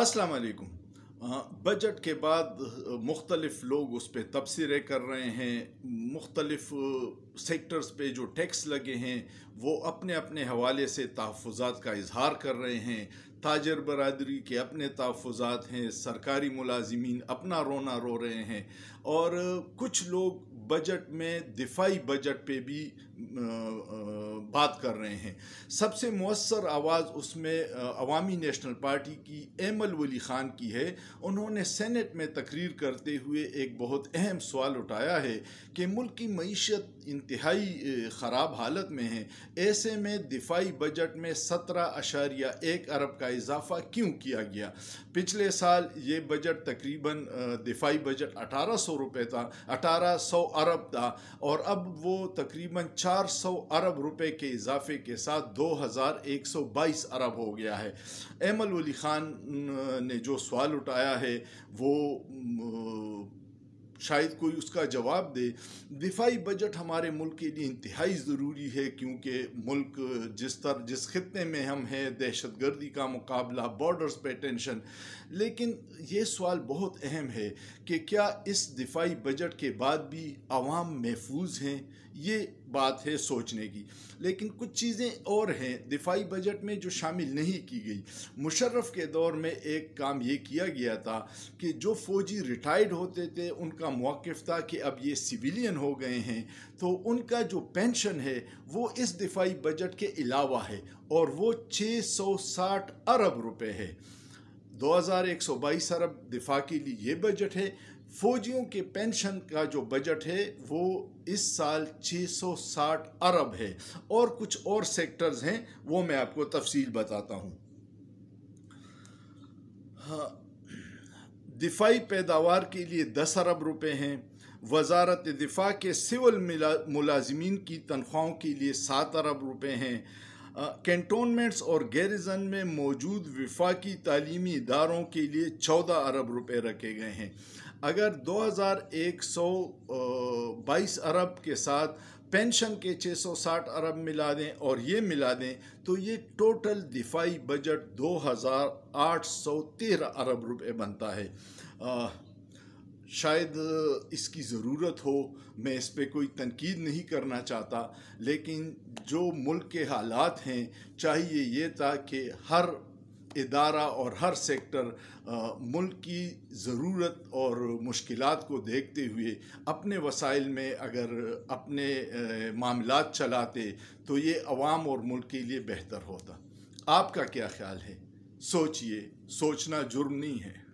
السلام علیکم بجٹ کے بعد مختلف لوگ اس پہ تبصرے کر رہے ہیں مختلف سیکٹرز پہ جو ٹیکس لگے ہیں وہ اپنے اپنے حوالے سے تحفظات کا اظہار کر رہے ہیں تاجر برادری کے اپنے تحفظات ہیں سرکاری ملازمین اپنا رونا رو رہے ہیں اور کچھ لوگ بجٹ میں دفاعی بجٹ پہ بھی بات کر رہے ہیں سب سے مؤثر آواز اس میں عوامی نیشنل پارٹی کی ایم الولی خان کی ہے انہوں نے سینٹ میں تقریر کرتے ہوئے ایک بہت اہم سوال اٹھایا ہے کہ ملک کی معیشت انتہائی خراب حالت میں ہے ایسے میں دفاعی بجٹ میں سترہ اشاریہ ایک ارب کا اضافہ کیوں کیا گیا پچھلے سال یہ بجٹ تقریباً دفاعی بجٹ اٹھارہ سو روپے تھا اٹھارہ سو ارب تھا اور اب وہ تقریباً چار سو ارب روپے کے اضافے کے ساتھ دو ہزار ایک سو بائیس ارب ہو گیا ہے ایم خان نے جو سوال اٹھایا ہے وہ شاید کوئی اس کا جواب دے دفاعی بجٹ ہمارے ملک کے لیے انتہائی ضروری ہے کیونکہ ملک جس طرح جس خطے میں ہم ہیں دہشت گردی کا مقابلہ بارڈرز پہ ٹینشن لیکن یہ سوال بہت اہم ہے کہ کیا اس دفاعی بجٹ کے بعد بھی عوام محفوظ ہیں یہ بات ہے سوچنے کی لیکن کچھ چیزیں اور ہیں دفاعی بجٹ میں جو شامل نہیں کی گئی مشرف کے دور میں ایک کام یہ کیا گیا تھا کہ جو فوجی ریٹائرڈ ہوتے تھے ان کا موقف تھا کہ اب یہ سویلین ہو گئے ہیں تو ان کا جو پینشن ہے وہ اس دفاعی بجٹ کے علاوہ ہے اور وہ چھ سو ساٹھ ارب روپے ہے دو ہزار ایک سو بائیس ارب دفاع کے لیے یہ بجٹ ہے فوجیوں کے پینشن کا جو بجٹ ہے وہ اس سال چھ سو ساٹھ ارب ہے اور کچھ اور سیکٹرز ہیں وہ میں آپ کو تفصیل بتاتا ہوں ہاں، دفاعی پیداوار کے لیے دس ارب روپے ہیں وزارت دفاع کے سول ملازمین کی تنخواہوں کے لیے سات ارب روپے ہیں کینٹونمنٹس اور گیریزن میں موجود وفاقی تعلیمی اداروں کے لیے چودہ ارب روپے رکھے گئے ہیں اگر دو ہزار ایک سو بائیس ارب کے ساتھ پینشن کے چھ سو ساٹھ ارب ملا دیں اور یہ ملا دیں تو یہ ٹوٹل دفاعی بجٹ دو ہزار آٹھ سو تیرہ ارب روپے بنتا ہے شاید اس کی ضرورت ہو میں اس پہ کوئی تنقید نہیں کرنا چاہتا لیکن جو ملک کے حالات ہیں چاہیے یہ تھا کہ ہر ادارہ اور ہر سیکٹر ملک کی ضرورت اور مشکلات کو دیکھتے ہوئے اپنے وسائل میں اگر اپنے معاملات چلاتے تو یہ عوام اور ملک کے لیے بہتر ہوتا آپ کا کیا خیال ہے سوچئے سوچنا جرم نہیں ہے